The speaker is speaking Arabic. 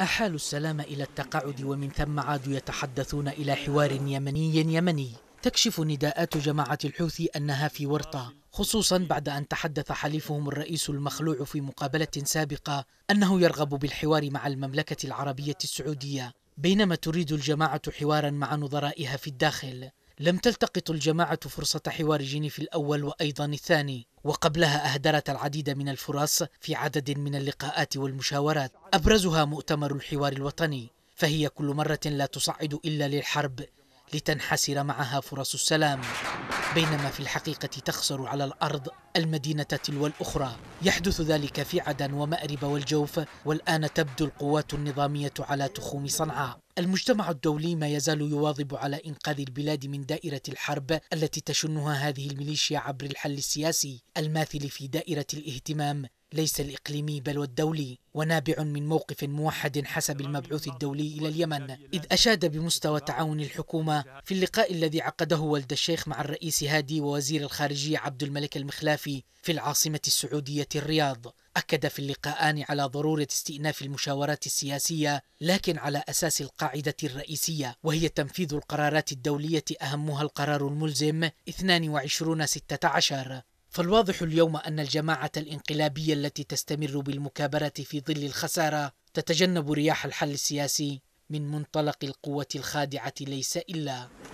أحالوا السلام إلى التقاعد ومن ثم عادوا يتحدثون إلى حوار يمني يمني تكشف نداءات جماعة الحوثي أنها في ورطة خصوصا بعد أن تحدث حليفهم الرئيس المخلوع في مقابلة سابقة أنه يرغب بالحوار مع المملكة العربية السعودية بينما تريد الجماعة حوارا مع نظرائها في الداخل لم تلتقط الجماعة فرصة حوار جنيف الأول وأيضا الثاني وقبلها أهدرت العديد من الفرص في عدد من اللقاءات والمشاورات أبرزها مؤتمر الحوار الوطني فهي كل مرة لا تصعد إلا للحرب لتنحسر معها فرص السلام بينما في الحقيقة تخسر على الأرض المدينة تلو الأخرى يحدث ذلك في عدن ومأرب والجوف والآن تبدو القوات النظامية على تخوم صنعاء المجتمع الدولي ما يزال يواظب على إنقاذ البلاد من دائرة الحرب التي تشنها هذه الميليشيا عبر الحل السياسي الماثل في دائرة الاهتمام ليس الإقليمي بل والدولي ونابع من موقف موحد حسب المبعوث الدولي إلى اليمن إذ أشاد بمستوى تعاون الحكومة في اللقاء الذي عقده والد الشيخ مع الرئيس هادي ووزير الخارجية عبد الملك المخلافي في العاصمة السعودية الرياض أكد في اللقاءان على ضرورة استئناف المشاورات السياسية لكن على أساس القاعدة الرئيسية وهي تنفيذ القرارات الدولية أهمها القرار الملزم 22 16 فالواضح اليوم أن الجماعة الانقلابية التي تستمر بالمكابرة في ظل الخسارة تتجنب رياح الحل السياسي من منطلق القوة الخادعة ليس إلا